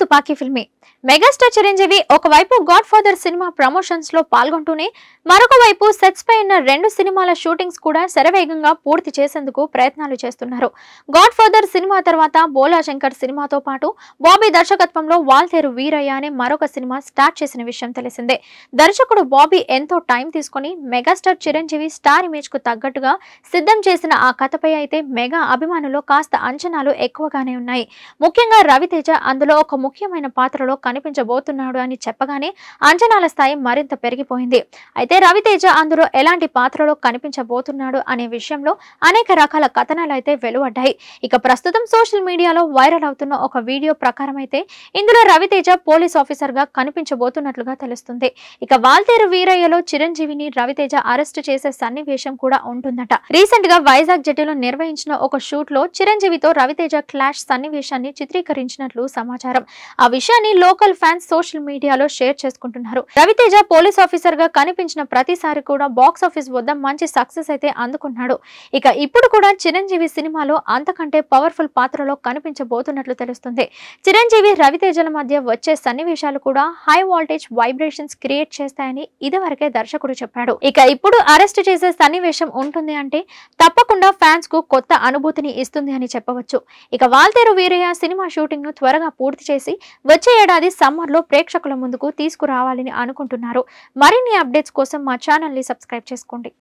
తుపాకీ ఫిల్మే మెగాస్టార్ చిరంజీవి ఒకవైపు God father cinema promotions లో పాల్గొంటూనే మరొక వైపు సెట్స్ పై ఉన్న రెండు సినిమాల షూటింగ్స్ కూడా శరవేగంగా పూర్తి చేసేందుకు ప్రయత్నాలు చేస్తున్నారు గాడ్ ఫాదర్ సినిమా తర్వాత బోలా శంకర్ సినిమాతో పాటు బాబీ దర్శకత్వంలో వాల్తేరు వీరయ్య అనే మరొక సినిమా స్టార్ట్ చేసిన విషయం తెలిసిందే దర్శకుడు బాబీ ఎంతో టైం తీసుకుని మెగాస్టార్ చిరంజీవి స్టార్ ఇమేజ్ కు తగ్గట్టుగా సిద్ధం చేసిన ఆ కథపై అయితే మెగా అభిమానులు కాస్త అంచనాలు ఎక్కువగానే ఉన్నాయి ముఖ్యంగా రవితేజ అందులో ఒక ముఖ్యమైన పాత్రలో కనిపించబోతున్నాడు అని చెప్పగానే అంచనాల స్థాయి మరింత పెరిగిపోయింది అయితే రవితేజ అందులో ఎలాంటి పాత్రలో కనిపించబోతున్నాడు అనే విషయంలో అనేక రకాల కథనాలు అయితే వెలువడ్డాయి ఇక ప్రస్తుతం సోషల్ మీడియాలో వైరల్ అవుతున్న ఒక వీడియో ప్రకారం అయితే ఇందులో రవితేజ పోలీస్ ఆఫీసర్ గా కనిపించబోతున్నట్లుగా తెలుస్తుంది ఇక వాల్తేరు వీరయ్యలో చిరంజీవిని రవితేజ అరెస్ట్ చేసే సన్నివేశం కూడా ఉంటుందట రీసెంట్ గా వైజాగ్ జట్టులో నిర్వహించిన ఒక షూట్ లో చిరంజీవితో రవితేజ క్లాష్ సన్నివేశాన్ని చిత్రీకరించినట్లు సమాచారం ఆ విషయాన్ని లోకల్ ఫ్యాన్స్ సోషల్ మీడియాలో షేర్ చేసుకుంటున్నారు రవితేజ పోలీస్ ఆఫీసర్ గా కనిపించిన ప్రతిసారి కూడా బాక్స్ ఆఫీస్ వద్ద మంచి సక్సెస్ అయితే అందుకున్నాడు ఇక ఇప్పుడు కూడా చిరంజీవి సినిమాలో అంతకంటే పవర్ఫుల్ పాత్రలో కనిపించబోతున్నట్లు తెలుస్తుంది చిరంజీవి రవితేజల మధ్య వచ్చే సన్నివేశాలు కూడా హై వాల్టేజ్ వైబ్రేషన్స్ క్రియేట్ చేస్తాయని ఇదివరకే దర్శకుడు చెప్పాడు ఇక ఇప్పుడు అరెస్ట్ చేసే సన్నివేశం ఉంటుంది అంటే తప్పకుండా ఫ్యాన్స్ కు కొత్త అనుభూతిని ఇస్తుంది అని చెప్పవచ్చు ఇక వాల్తేరు వీరయ్య సినిమా షూటింగ్ ను త్వరగా పూర్తి చేసి వచ్చే ఏడాది సమ్మర్లో ప్రేక్షకుల ముందుకు తీసుకురావాలని అనుకుంటున్నారు మరిన్ని అప్డేట్స్ కోసం మా ఛానల్ని సబ్స్క్రైబ్ చేసుకోండి